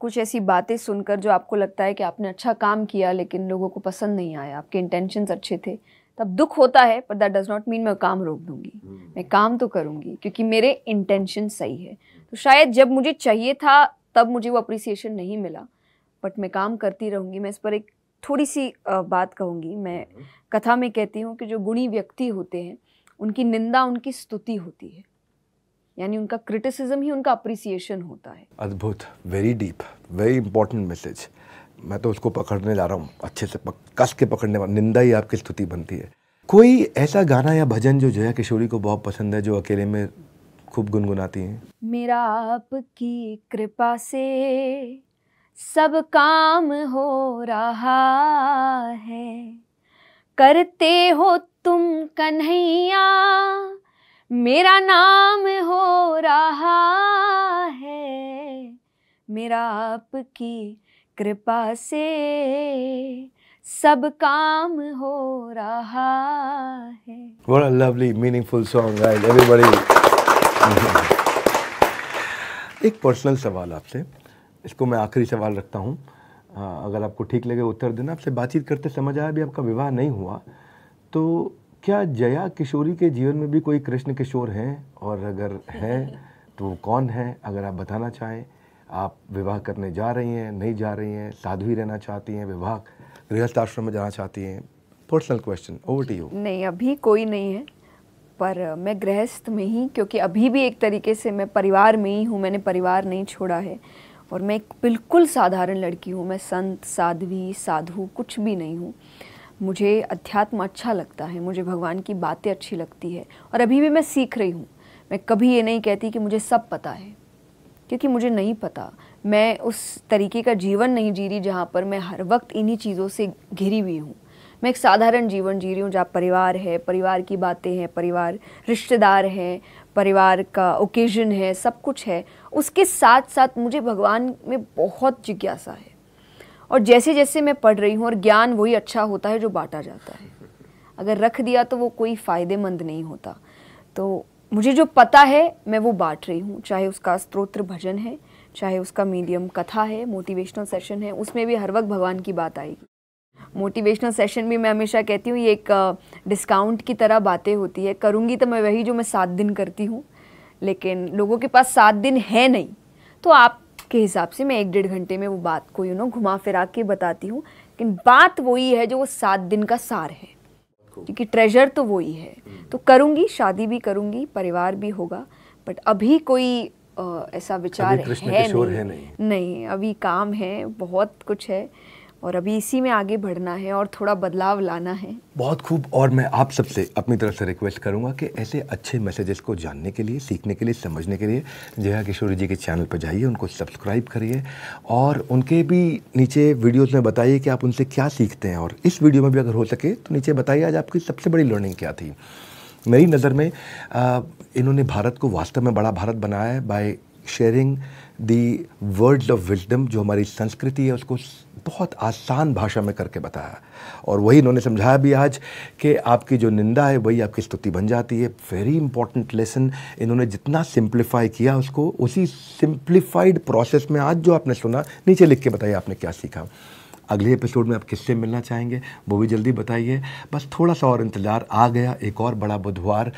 [SPEAKER 2] कुछ ऐसी बातें सुनकर जो आपको लगता है कि आपने अच्छा काम किया लेकिन लोगों को पसंद नहीं आया आपके इंटेंशंस अच्छे थे तब दुख होता है पर दैट डज़ नॉट मीन मैं काम रोक दूंगी hmm. मैं काम तो करूंगी क्योंकि मेरे इंटेंशन सही है तो शायद जब मुझे चाहिए था तब मुझे वो अप्रिसिएशन नहीं मिला बट मैं काम करती रहूँगी मैं इस पर एक थोड़ी सी बात कहूँगी मैं कथा में कहती हूँ कि जो गुणी व्यक्ति होते हैं उनकी निंदा उनकी स्तुति होती है यानी उनका क्रिटिसिज्म ही उनका अप्रिसिएशन होता है
[SPEAKER 1] अद्भुत very deep very important message मैं तो उसको पकड़ने जा रहा हूँ अच्छे से पक, कस के पकड़ने वाला निंदा ही आपकी स्तुति बनती है कोई ऐसा गाना या भजन जो जया किशोरी को बहुत पसंद है जो अकेले में खूब
[SPEAKER 2] गुनगुनाती हैं मेरा आपकी कृपा से सब काम हो रहा है करते हो तुम कन्हैया मेरा नाम हो रहा है मेरा आपकी कृपा से सब काम हो रहा है
[SPEAKER 1] what a lovely meaningful song right everybody एक पर्सनल सवाल आपसे इसको मैं आखिरी सवाल रखता हूँ अगर आपको ठीक लगे उत्तर देना आपसे बातचीत करते समझ आया अभी आपका विवाह नहीं हुआ तो क्या जया किशोरी के जीवन में भी कोई कृष्ण किशोर हैं और अगर है तो वो कौन है अगर आप बताना चाहें आप विवाह करने जा रही हैं नहीं जा रही हैं साधु रहना चाहती हैं विवाह गृहस्थ आश्रम में जाना चाहती हैं personal question
[SPEAKER 2] over to you नहीं अभी कोई नहीं है पर मैं गृहस्थ में ही क्योंकि अभी भी एक तरीके से मैं परिवार में ही हूँ मैंने परिवार नहीं छोड़ा है और मैं एक बिल्कुल साधारण लड़की हूँ मैं संत साध्वी साधु कुछ भी नहीं हूँ मुझे अध्यात्म अच्छा लगता है मुझे भगवान की बातें अच्छी लगती है और अभी भी मैं सीख रही हूँ मैं कभी ये नहीं कहती कि मुझे सब पता है क्योंकि मुझे नहीं पता मैं उस तरीके का जीवन नहीं जी रही जहाँ पर मैं हर वक्त इन्हीं चीज़ों से घिरी हुई हूँ मैं एक साधारण जीवन जी रही हूँ जहाँ परिवार है परिवार की बातें हैं परिवार रिश्तेदार हैं परिवार का ओकेजन है सब कुछ है उसके साथ साथ मुझे भगवान में बहुत जिज्ञासा है और जैसे जैसे मैं पढ़ रही हूँ और ज्ञान वही अच्छा होता है जो बांटा जाता है अगर रख दिया तो वो कोई फ़ायदेमंद नहीं होता तो मुझे जो पता है मैं वो बांट रही हूँ चाहे उसका स्त्रोत्र भजन है चाहे उसका मीडियम कथा है मोटिवेशनल सेशन है उसमें भी हर वक्त भगवान की बात आएगी मोटिवेशनल सेशन भी मैं हमेशा कहती हूँ ये एक डिस्काउंट की तरह बातें होती है करूँगी तो मैं वही जो मैं सात दिन करती हूँ लेकिन लोगों के पास सात दिन है नहीं तो आपके हिसाब से मैं एक डेढ़ घंटे में वो बात को यू नो घुमा फिरा के बताती हूँ लेकिन बात वही है जो वो सात दिन का सार है क्योंकि ट्रेजर तो वही है हम्म। तो करूँगी शादी भी करूँगी परिवार भी होगा बट अभी कोई आ, ऐसा विचार है, है नहीं, नहीं नहीं अभी काम है बहुत कुछ है और अभी इसी में आगे बढ़ना है और थोड़ा बदलाव लाना है
[SPEAKER 1] बहुत खूब और मैं आप सबसे अपनी तरफ से रिक्वेस्ट करूंगा कि ऐसे अच्छे मैसेजेस को जानने के लिए सीखने के लिए समझने के लिए जया किशोरी जी के चैनल पर जाइए उनको सब्सक्राइब करिए और उनके भी नीचे वीडियोज़ में बताइए कि आप उनसे क्या सीखते हैं और इस वीडियो में भी अगर हो सके तो नीचे बताइए आज आपकी सबसे बड़ी लर्निंग क्या थी मेरी नज़र में इन्होंने भारत को वास्तव में बड़ा भारत बनाया है by sharing the words of wisdom जो हमारी संस्कृति है उसको बहुत आसान भाषा में करके बताया और वही इन्होंने समझाया भी आज कि आपकी जो निंदा है वही आपकी स्तुति बन जाती है वेरी इंपॉर्टेंट लेसन इन्होंने जितना सिंप्लीफाई किया उसको उसी सिंप्लीफाइड प्रोसेस में आज जो आपने सुना नीचे लिख के बताइए आपने क्या सीखा अगले एपिसोड में आप किससे मिलना चाहेंगे वो भी जल्दी बताइए बस थोड़ा सा और इंतज़ार आ गया एक और बड़ा बुधवार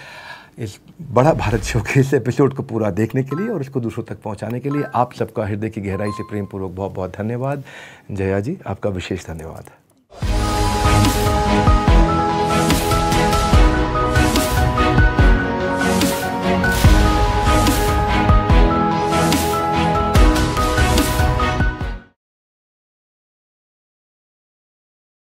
[SPEAKER 1] इस बड़ा भारत शो के इस एपिसोड को पूरा देखने के लिए और इसको दूसरों तक पहुंचाने के लिए आप सबका हृदय की गहराई से प्रेमपूर्वक बहुत बहुत धन्यवाद जया जी आपका विशेष धन्यवाद